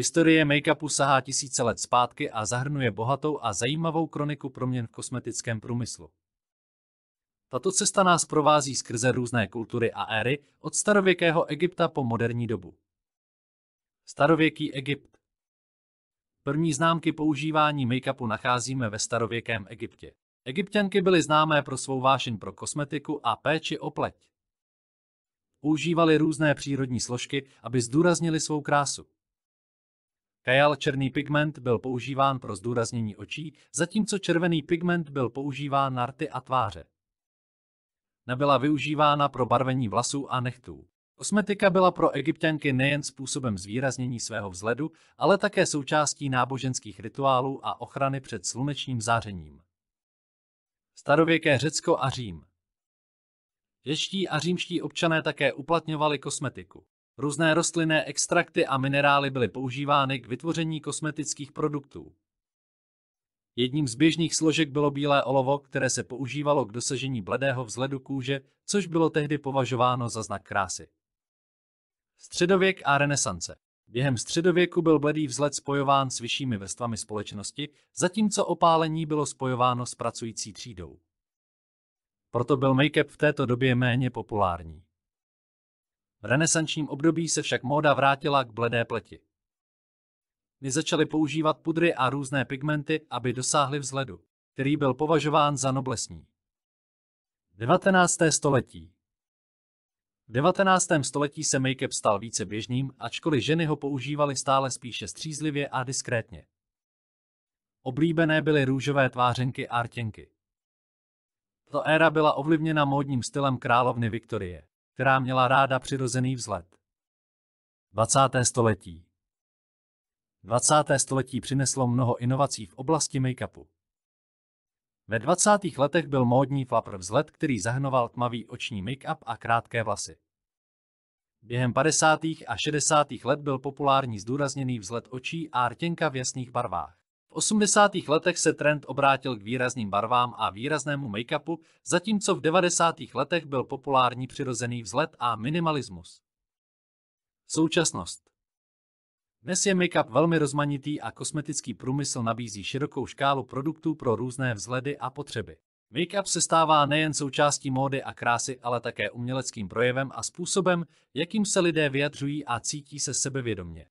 Historie make-upu sahá tisíce let zpátky a zahrnuje bohatou a zajímavou kroniku proměn v kosmetickém průmyslu. Tato cesta nás provází skrze různé kultury a éry, od starověkého Egypta po moderní dobu. Starověký Egypt První známky používání make-upu nacházíme ve starověkém Egyptě. Egyptianky byly známé pro svou vášeň pro kosmetiku a péči o pleť. Používali různé přírodní složky, aby zdůraznili svou krásu. Kajal černý pigment byl používán pro zdůraznění očí, zatímco červený pigment byl používán na rty a tváře. Nebyla využívána pro barvení vlasů a nechtů. Kosmetika byla pro egyptianky nejen způsobem zvýraznění svého vzhledu, ale také součástí náboženských rituálů a ochrany před slunečním zářením. Starověké Řecko a Řím Ještí a římští občané také uplatňovali kosmetiku. Různé rostlinné extrakty a minerály byly používány k vytvoření kosmetických produktů. Jedním z běžných složek bylo bílé olovo, které se používalo k dosažení bledého vzhledu kůže, což bylo tehdy považováno za znak krásy. Středověk a renesance Během středověku byl bledý vzhled spojován s vyššími vrstvami společnosti, zatímco opálení bylo spojováno s pracující třídou. Proto byl make-up v této době méně populární. V renesančním období se však móda vrátila k bledé pleti. My začali používat pudry a různé pigmenty, aby dosáhli vzhledu, který byl považován za noblesní. 19. století V 19. století se make-up stal více běžným, ačkoliv ženy ho používaly stále spíše střízlivě a diskrétně. Oblíbené byly růžové tvářenky a rtěnky. Tato éra byla ovlivněna módním stylem královny Viktorie která měla ráda přirozený vzhled. 20. století 20. století přineslo mnoho inovací v oblasti make-upu. Ve 20. letech byl módní flapr vzhled, který zahnoval tmavý oční make-up a krátké vlasy. Během 50. a 60. let byl populární zdůrazněný vzhled očí a rtěnka v jasných barvách. V 80. letech se trend obrátil k výrazným barvám a výraznému make-upu, zatímco v 90. letech byl populární přirozený vzhled a minimalismus. Současnost Dnes je make-up velmi rozmanitý a kosmetický průmysl nabízí širokou škálu produktů pro různé vzhledy a potřeby. Make-up se stává nejen součástí módy a krásy, ale také uměleckým projevem a způsobem, jakým se lidé vyjadřují a cítí se sebevědomně.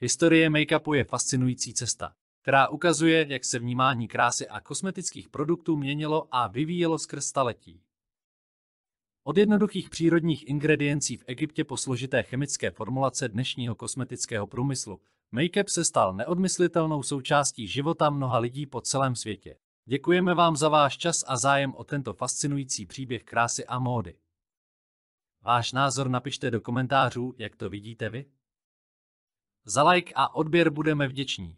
Historie make-upu je fascinující cesta která ukazuje, jak se vnímání krásy a kosmetických produktů měnilo a vyvíjelo skrz staletí. Od jednoduchých přírodních ingrediencí v Egyptě po složité chemické formulace dnešního kosmetického průmyslu, make-up se stal neodmyslitelnou součástí života mnoha lidí po celém světě. Děkujeme vám za váš čas a zájem o tento fascinující příběh krásy a módy. Váš názor napište do komentářů, jak to vidíte vy. Za like a odběr budeme vděční.